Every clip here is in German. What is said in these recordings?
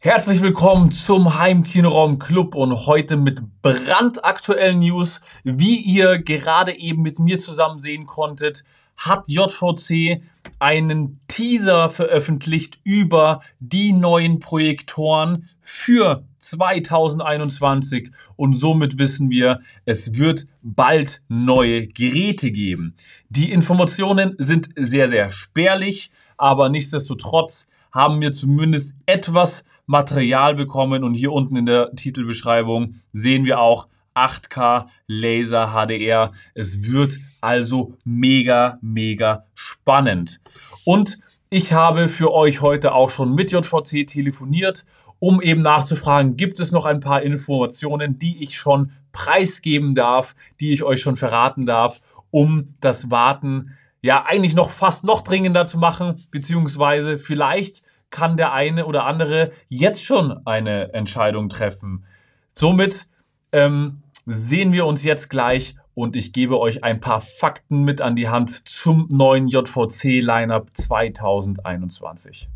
Herzlich willkommen zum Heimkinoraum Club und heute mit brandaktuellen News. Wie ihr gerade eben mit mir zusammen sehen konntet, hat JVC einen Teaser veröffentlicht über die neuen Projektoren für 2021 und somit wissen wir, es wird bald neue Geräte geben. Die Informationen sind sehr, sehr spärlich, aber nichtsdestotrotz haben wir zumindest etwas Material bekommen. Und hier unten in der Titelbeschreibung sehen wir auch 8K Laser HDR. Es wird also mega, mega spannend. Und ich habe für euch heute auch schon mit JVC telefoniert, um eben nachzufragen, gibt es noch ein paar Informationen, die ich schon preisgeben darf, die ich euch schon verraten darf, um das Warten ja eigentlich noch fast noch dringender zu machen, beziehungsweise vielleicht kann der eine oder andere jetzt schon eine Entscheidung treffen. Somit ähm, sehen wir uns jetzt gleich und ich gebe euch ein paar Fakten mit an die Hand zum neuen JVC Lineup 2021.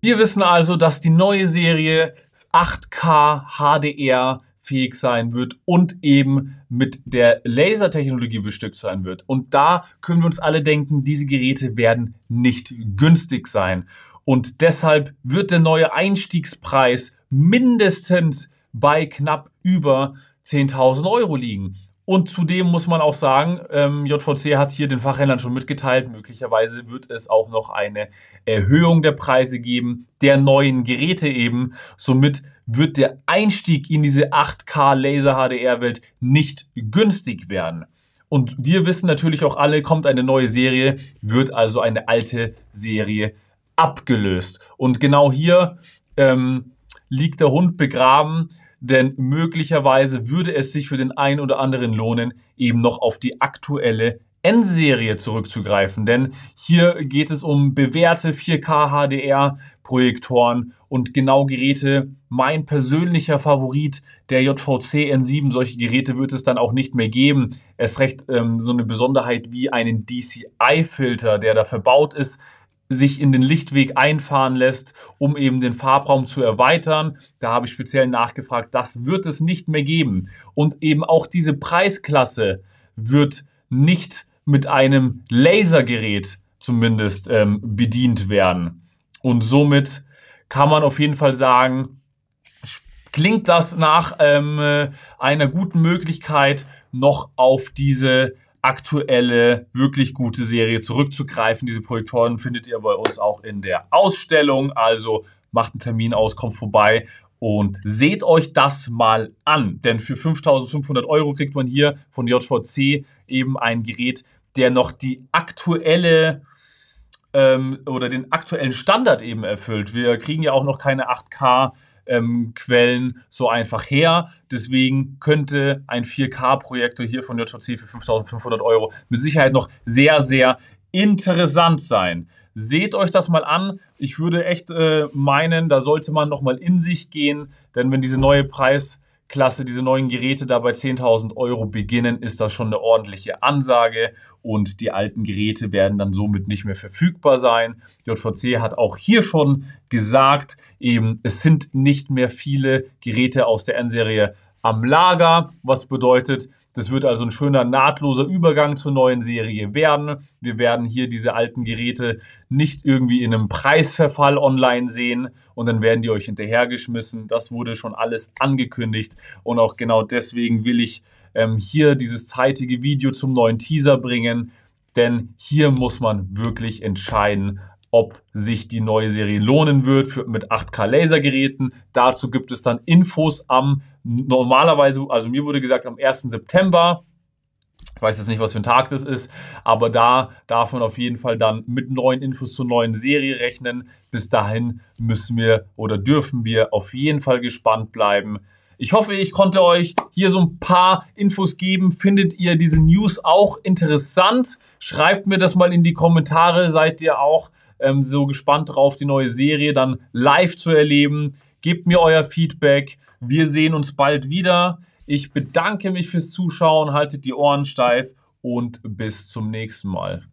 Wir wissen also, dass die neue Serie 8K HDR fähig sein wird und eben mit der Lasertechnologie bestückt sein wird. Und da können wir uns alle denken, diese Geräte werden nicht günstig sein. Und deshalb wird der neue Einstiegspreis mindestens bei knapp über 10.000 Euro liegen. Und zudem muss man auch sagen, ähm, JVC hat hier den Fachhändlern schon mitgeteilt, möglicherweise wird es auch noch eine Erhöhung der Preise geben, der neuen Geräte eben. Somit wird der Einstieg in diese 8K Laser HDR-Welt nicht günstig werden. Und wir wissen natürlich auch alle, kommt eine neue Serie, wird also eine alte Serie abgelöst. Und genau hier ähm, liegt der Hund begraben denn möglicherweise würde es sich für den einen oder anderen lohnen, eben noch auf die aktuelle N-Serie zurückzugreifen, denn hier geht es um bewährte 4K HDR-Projektoren und genau Geräte. Mein persönlicher Favorit, der JVC N7, solche Geräte wird es dann auch nicht mehr geben. Erst recht ähm, so eine Besonderheit wie einen DCI-Filter, der da verbaut ist, sich in den Lichtweg einfahren lässt, um eben den Farbraum zu erweitern. Da habe ich speziell nachgefragt, das wird es nicht mehr geben. Und eben auch diese Preisklasse wird nicht mit einem Lasergerät zumindest ähm, bedient werden. Und somit kann man auf jeden Fall sagen, klingt das nach ähm, äh, einer guten Möglichkeit, noch auf diese aktuelle, wirklich gute Serie zurückzugreifen. Diese Projektoren findet ihr bei uns auch in der Ausstellung. Also macht einen Termin aus, kommt vorbei und seht euch das mal an. Denn für 5500 Euro kriegt man hier von JVC eben ein Gerät, der noch die aktuelle ähm, oder den aktuellen Standard eben erfüllt. Wir kriegen ja auch noch keine 8K ähm, Quellen so einfach her. Deswegen könnte ein 4K-Projektor hier von JVC für 5500 Euro mit Sicherheit noch sehr, sehr interessant sein. Seht euch das mal an. Ich würde echt äh, meinen, da sollte man nochmal in sich gehen, denn wenn diese neue Preis- Klasse diese neuen Geräte da bei 10.000 Euro beginnen, ist das schon eine ordentliche Ansage und die alten Geräte werden dann somit nicht mehr verfügbar sein. JVC hat auch hier schon gesagt, eben es sind nicht mehr viele Geräte aus der N-Serie am Lager, was bedeutet, das wird also ein schöner nahtloser Übergang zur neuen Serie werden. Wir werden hier diese alten Geräte nicht irgendwie in einem Preisverfall online sehen und dann werden die euch hinterhergeschmissen. Das wurde schon alles angekündigt und auch genau deswegen will ich ähm, hier dieses zeitige Video zum neuen Teaser bringen, denn hier muss man wirklich entscheiden, ob sich die neue Serie lohnen wird für, mit 8K Lasergeräten. Dazu gibt es dann Infos am Normalerweise, also mir wurde gesagt, am 1. September, ich weiß jetzt nicht, was für ein Tag das ist, aber da darf man auf jeden Fall dann mit neuen Infos zur neuen Serie rechnen. Bis dahin müssen wir oder dürfen wir auf jeden Fall gespannt bleiben. Ich hoffe, ich konnte euch hier so ein paar Infos geben. Findet ihr diese News auch interessant? Schreibt mir das mal in die Kommentare. Seid ihr auch ähm, so gespannt drauf, die neue Serie dann live zu erleben? Gebt mir euer Feedback. Wir sehen uns bald wieder. Ich bedanke mich fürs Zuschauen. Haltet die Ohren steif und bis zum nächsten Mal.